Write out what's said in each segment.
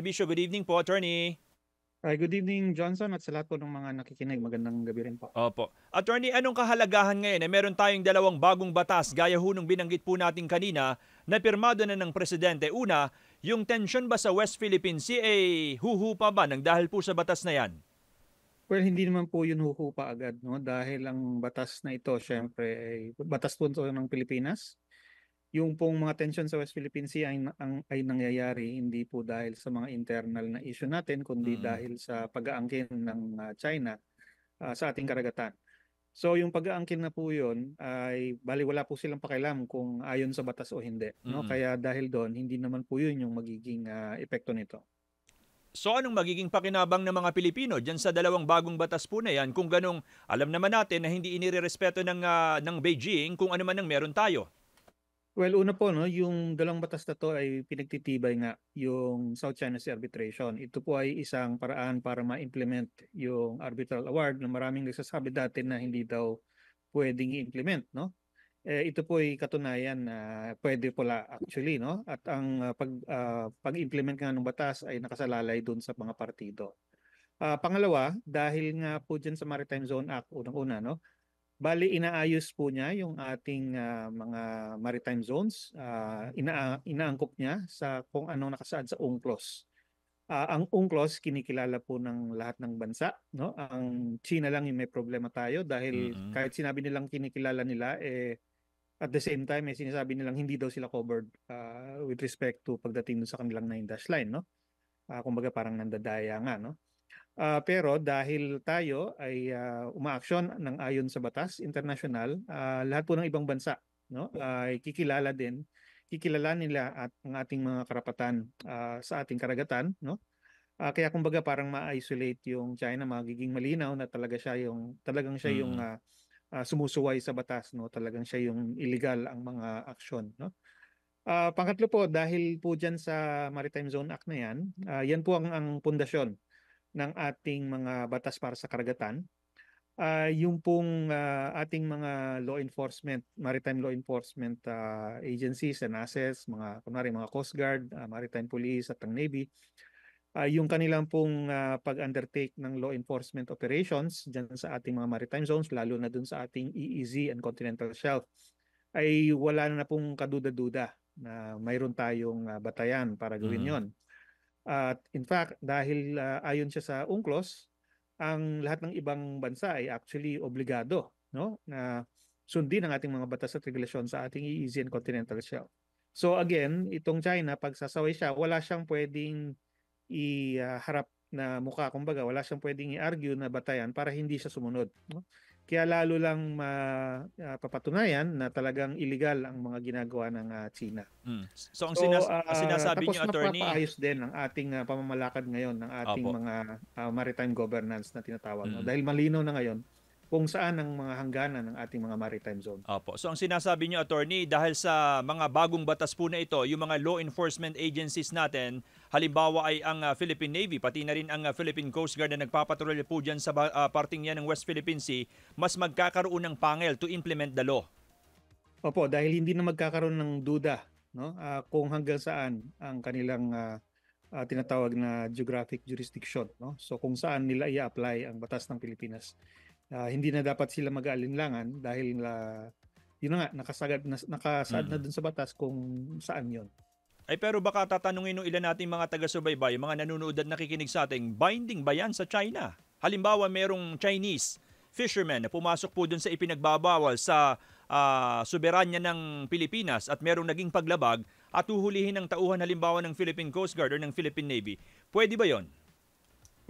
Pervisio, good evening po, attorney. Hi, good evening Johnson at sa lahat po ng mga nakikinig. Magandang gabi rin po. Opo. Attorney, anong kahalagahan ngayon na eh, meron tayong dalawang bagong batas gaya ho nung binanggit po natin kanina na pirmado na ng Presidente? Una, yung tension ba sa West Philippine Sea ay eh, huhu pa ba ng dahil po sa batas na yan? Well, hindi naman po yun huhu pa agad no? dahil ang batas na ito syempre ay batas po ng Pilipinas yung pong mga tension sa West Philippine Sea ay, ang, ay nangyayari hindi po dahil sa mga internal na issue natin kundi mm. dahil sa pag-aangkin ng uh, China uh, sa ating karagatan. So yung pag-aangkin na po yun ay bali wala po silang pakialam kung ayon sa batas o hindi. Mm. No? Kaya dahil doon hindi naman po yun yung magiging uh, epekto nito. So anong magiging pakinabang ng mga Pilipino diyan sa dalawang bagong batas po na yan kung ganong alam naman natin na hindi inirerespeto ng, uh, ng Beijing kung ano man ang meron tayo? Well, una po, no, yung dalawang batas na to ay pinagtitibay nga yung South China Sea Arbitration. Ito po ay isang paraan para ma-implement yung arbitral award na maraming nagsasabi dati na hindi daw pwedeng i-implement. No? Eh, ito po ay katunayan na pwede pala actually. No? At ang ah, pag, uh, pag-implement nga ng batas ay nakasalalay doon sa mga partido. Uh, pangalawa, dahil nga po dyan sa Maritime Zone Act, unang-una, no, Bali, inaayos po niya yung ating uh, mga maritime zones. Uh, ina inaangkop niya sa kung anong nakasaad sa UNCLOS. Uh, ang UNCLOS, kinikilala po ng lahat ng bansa. No? Ang China lang yung may problema tayo dahil mm-hmm. kahit sinabi nilang kinikilala nila, eh, at the same time, eh, sinasabi nilang hindi daw sila covered uh, with respect to pagdating sa kanilang nine dash line. No? Uh, kumbaga parang nandadaya nga. No? Uh, pero dahil tayo ay uh, umaaksyon ng ayon sa batas international, uh, ah, lahat po ng ibang bansa no ay kikilala din, kikilala nila at ang ating mga karapatan uh, sa ating karagatan, no? Uh, kaya kumbaga parang ma-isolate yung China, magiging malinaw na talaga siya yung talagang siya hmm. yung uh, uh, sumusuway sa batas, no? Talagang siya yung illegal ang mga aksyon, no? Uh, pangatlo po, dahil po dyan sa Maritime Zone Act na yan, uh, yan po ang, ang pundasyon ng ating mga batas para sa karagatan, uh, yung pong uh, ating mga law enforcement, maritime law enforcement uh, agencies and assets, mga kunwari mga Coast Guard, uh, Maritime Police at ang Navy, uh, yung kanilang pong uh, pag-undertake ng law enforcement operations diyan sa ating mga maritime zones, lalo na dun sa ating EEZ and Continental Shelf, ay wala na pong kaduda-duda na mayroon tayong uh, batayan para gawin mm-hmm. yon. At in fact, dahil uh, ayon siya sa UNCLOS, ang lahat ng ibang bansa ay actually obligado no na sundin ang ating mga batas at regulasyon sa ating EEZ and continental shelf. So again, itong China pagsasaway siya, wala siyang pwedeng iharap ah, na mukha kumbaga, wala siyang pwedeng i-argue na batayan para hindi siya sumunod, no? Kaya lalo lang mapapatunayan ah, na talagang illegal ang mga ginagawa ng uh, China. Mm. So ang sinas- uh, sinasabi niyo attorney, tapos din ang ating uh, pamamalakad ngayon ng ating Opo. mga uh, maritime governance na tinatawag mm. no? dahil malinaw na ngayon kung saan ang mga hangganan ng ating mga maritime zone. Opo. So ang sinasabi niyo attorney dahil sa mga bagong batas po na ito, yung mga law enforcement agencies natin, halimbawa ay ang ah, Philippine Navy pati na rin ang ah, Philippine Coast Guard na nagpapatrol po diyan sa uh, parting yan ng West Philippine Sea, mas magkakaroon ng pangil to implement the law. Opo, dahil hindi na magkakaroon ng duda no uh, kung hanggang saan ang kanilang uh, uh, tinatawag na geographic jurisdiction no so kung saan nila i-apply ang batas ng Pilipinas uh, hindi na dapat sila mag-aalinlangan dahil uh, yun na nga, nakasagad, nakasaad mm na dun sa batas kung saan yon. Ay pero baka tatanungin ng ilan nating mga taga-subaybay, mga nanonood at nakikinig sa ating, binding ba yan sa China? Halimbawa, merong Chinese fisherman na pumasok po doon sa ipinagbabawal sa uh, soberanya ng Pilipinas at merong naging paglabag at uhulihin ng tauhan halimbawa ng Philippine Coast Guard or ng Philippine Navy. Pwede ba yon?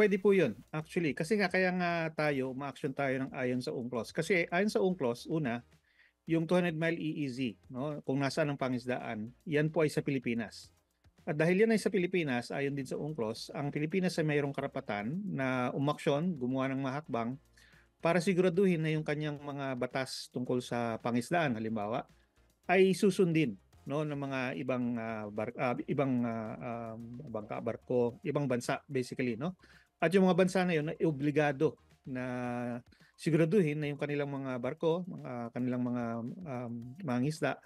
Pwede po yun, actually. Kasi nga, kaya nga tayo, ma-action tayo ng ayon sa UNCLOS. Kasi ayon sa UNCLOS, una, yung 200 mile EEZ, no, kung nasaan ang pangisdaan, yan po ay sa Pilipinas. At dahil yan ay sa Pilipinas, ayon din sa UNCLOS, ang Pilipinas ay mayroong karapatan na umaksyon, gumawa ng mahakbang, para siguraduhin na yung kanyang mga batas tungkol sa pangisdaan, halimbawa, ay susundin no ng mga ibang uh, bar, uh, ibang uh, um, bangka barko, ibang bansa basically no. At yung mga bansa na yun ay obligado na siguraduhin na yung kanilang mga barko, mga kanilang mga um, mga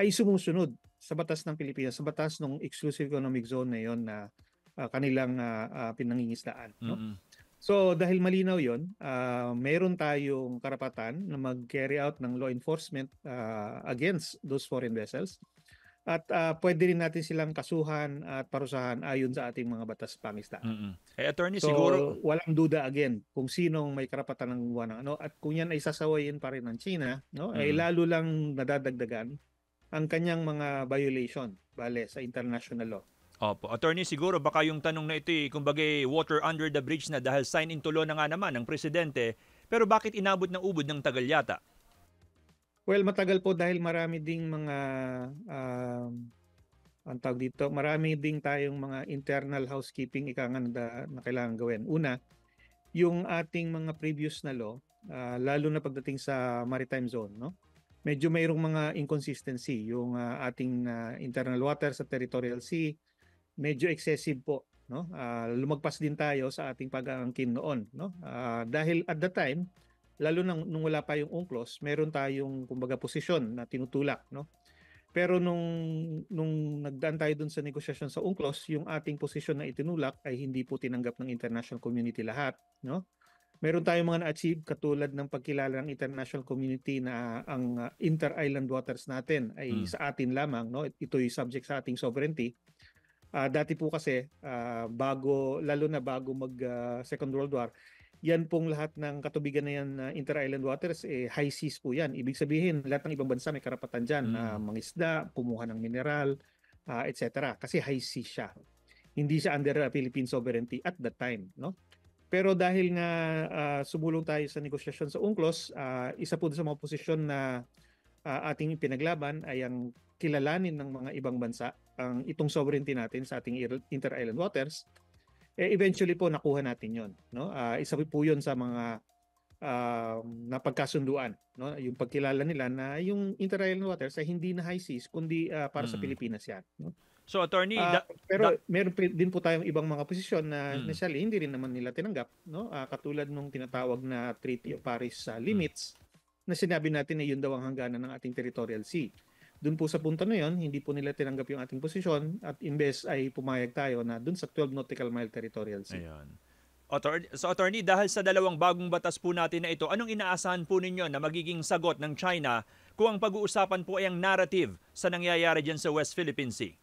ay sumusunod sa batas ng Pilipinas, sa batas ng exclusive economic zone na yon na uh, kanilang uh, ah, uh, ah, pinangingislaan, no? Mm-hmm. So dahil malinaw 'yon, uh, meron tayong karapatan na mag-carry out ng law enforcement uh, against those foreign vessels at uh, pwede rin natin silang kasuhan at parusahan ayon sa ating mga batas pangista. Mm-hmm. Eh attorney so, siguro walang duda again kung sinong may karapatan ng gumawa ng ano at kung yan ay sasawayin pa rin ng China, no? Eh, mm-hmm. Ay lalo lang nadadagdagan ang kanyang mga violation bale sa international law. Opo. Attorney, siguro baka yung tanong na ito, eh, kumbaga eh, water under the bridge na dahil sign-in tulo na nga naman ng presidente, pero bakit inabot ng ubod ng tagal yata? Well, matagal po dahil marami ding mga um, ang tawag dito, marami ding tayong mga internal housekeeping ika nga na, na kailangan gawin. Una, yung ating mga previous na law, uh, lalo na pagdating sa maritime zone, no? Medyo mayroong mga inconsistency yung uh, ating uh, internal water sa territorial sea, medyo excessive po, no? Uh, lumagpas din tayo sa ating pag-aangkin noon, no? Uh, dahil at the time, lalo nang nung wala pa yung UNCLOS, meron tayong kumbaga posisyon na tinutulak, no? Pero nung nung nagdaan tayo dun sa negosyasyon sa UNCLOS, yung ating posisyon na itinulak ay hindi po tinanggap ng international community lahat, no? Meron tayong mga na-achieve katulad ng pagkilala ng international community na ang ah, inter-island waters natin ay hmm. sa atin lamang, no? Ito yung subject sa ating sovereignty. Uh, dati po kasi uh, bago lalo na bago mag uh, Second World War, yan pong lahat ng katubigan na yan na uh, inter-island waters, eh, high seas po yan. Ibig sabihin, lahat ng ibang bansa may karapatan dyan ah, mm. na uh, mangisda, kumuha ng mineral, uh, ah, etc. Kasi high seas siya. Hindi siya under uh, Philippine sovereignty at that time. No? Pero dahil nga uh, sumulong tayo sa negosyasyon sa UNCLOS, uh, isa po sa mga posisyon na uh, ating pinaglaban ay ang kilalanin ng mga ibang bansa ang itong sovereignty natin sa ating inter-island waters eh, eventually po nakuha natin 'yon, no? Uh, isa po 'yon sa mga uh, napagkasunduan, no? Yung pagkilala nila na yung interior waters ay hindi na high seas kundi uh, para hmm. sa mm. Pilipinas 'yan, no? So attorney, uh, da, pero da, meron din po tayong ibang mga posisyon na hmm. initially hindi rin naman nila tinanggap, no? Uh, katulad nung tinatawag na Treaty of Paris uh, limits hmm. na sinabi natin na yun daw ang hangganan ng ating territorial sea. Doon po sa punto na yon, hindi po nila tinanggap yung ating posisyon at imbes ay pumayag tayo na doon sa 12 nautical mile territorial sea. Ayun. Attorney, so attorney, dahil sa dalawang bagong batas po natin na ito, anong inaasahan po ninyo na magiging sagot ng China kung ang pag-uusapan po ay ang narrative sa nangyayari dyan sa West Philippine Sea?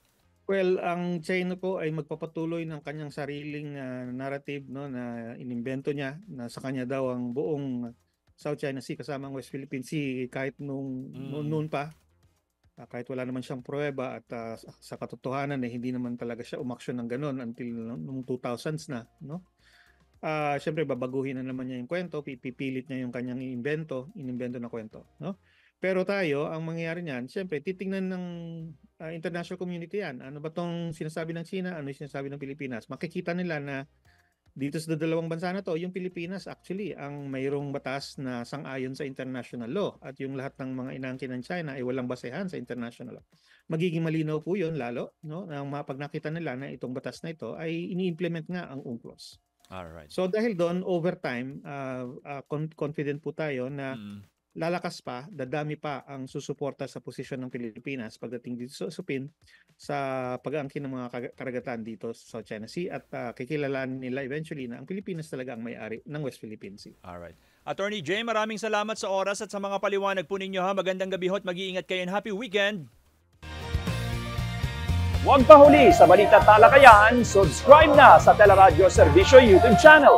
Well, ang China po ay magpapatuloy ng kanyang sariling uh, narrative no na inimbento niya na sa kanya daw ang buong South China Sea kasama ang West Philippine Sea kahit nung mm. noon pa Uh, kahit wala naman siyang pruweba at uh, sa katotohanan eh, hindi naman talaga siya umaksyon ng ganun until nung 2000s na. No? Uh, Siyempre, babaguhin na naman niya yung kwento, pipilit niya yung kanyang invento, inimbento na kwento. No? Pero tayo, ang mangyayari niyan, siyempre, titingnan ng uh, international community yan. Ano ba tong sinasabi ng China? Ano yung sinasabi ng Pilipinas? Makikita nila na dito sa dalawang bansa na to, yung Pilipinas actually ang mayroong batas na sangayon sa international law at yung lahat ng mga inangkin ng China ay walang basehan sa international law. Magiging malinaw po yun lalo no, nang mapag nakita nila na itong batas na ito ay ini-implement nga ang UNCLOS. All right. So dahil doon over time uh, uh, confident po tayo na mm lalakas pa, dadami pa ang susuporta sa posisyon ng Pilipinas pagdating dito sa usapin sa pag-aangkin ng mga karagatan dito sa China Sea at uh, ah, kikilalanin nila eventually na ang Pilipinas talaga ang may-ari ng West Philippine Sea. Alright. Attorney Jay, maraming salamat sa oras at sa mga paliwanag po ninyo ha. Magandang gabi ho at mag-iingat kayo and happy weekend! Huwag pa sa Balita Talakayan, subscribe na sa Teleradio Servisyo YouTube channel.